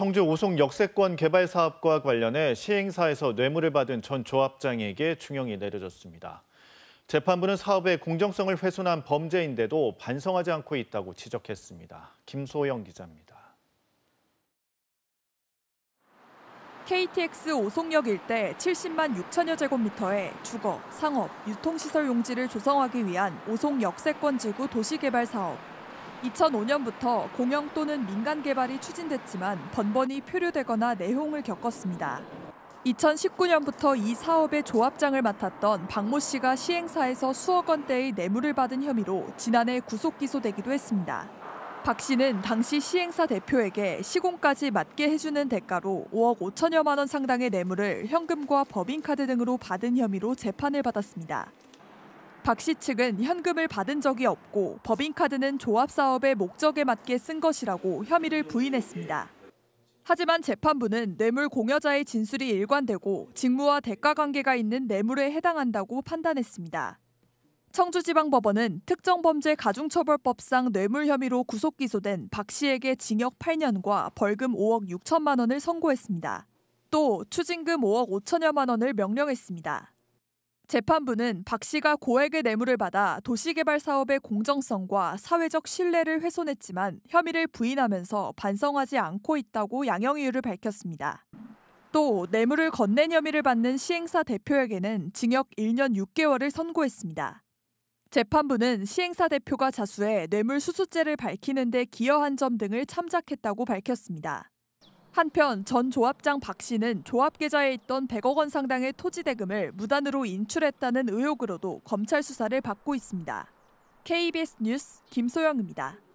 청주 오송 역세권 개발 사업과 관련해 시행사에서 뇌물을 받은 전 조합장에게 중형이 내려졌습니다. 재판부는 사업의 공정성을 훼손한 범죄인데도 반성하지 않고 있다고 지적했습니다. 김소영 기자입니다. KTX 오송역 일대 70만 6천여 제곱미터의 주거, 상업, 유통시설 용지를 조성하기 위한 오송 역세권 지구 도시개발 사업. 2005년부터 공영 또는 민간 개발이 추진됐지만 번번이 표류되거나 내홍을 겪었습니다. 2019년부터 이 사업의 조합장을 맡았던 박 모 씨가 시행사에서 수억 원대의 뇌물을 받은 혐의로 지난해 구속 기소되기도 했습니다. 박 씨는 당시 시행사 대표에게 시공까지 맡게 해주는 대가로 5억 5천여만 원 상당의 뇌물을 현금과 법인카드 등으로 받은 혐의로 재판을 받았습니다. 박씨 측은 현금을 받은 적이 없고 법인카드는 조합 사업의 목적에 맞게 쓴 것이라고 혐의를 부인했습니다. 하지만 재판부는 뇌물 공여자의 진술이 일관되고 직무와 대가 관계가 있는 뇌물에 해당한다고 판단했습니다. 청주지방법원은 특정범죄 가중처벌법상 뇌물 혐의로 구속 기소된 박 씨에게 징역 8년과 벌금 5억 6천만 원을 선고했습니다. 또 추징금 5억 5천여만 원을 명령했습니다. 재판부는 박 씨가 고액의 뇌물을 받아 도시개발 사업의 공정성과 사회적 신뢰를 훼손했지만 혐의를 부인하면서 반성하지 않고 있다고 양형 이유를 밝혔습니다. 또 뇌물을 건넨 혐의를 받는 시행사 대표에게는 징역 1년 6개월을 선고했습니다. 재판부는 시행사 대표가 자수해 뇌물 수수죄를 밝히는 데 기여한 점 등을 참작했다고 밝혔습니다. 한편 전 조합장 박 씨는 조합 계좌에 있던 100억 원 상당의 토지 대금을 무단으로 인출했다는 의혹으로도 검찰 수사를 받고 있습니다. KBS 뉴스 김소영입니다.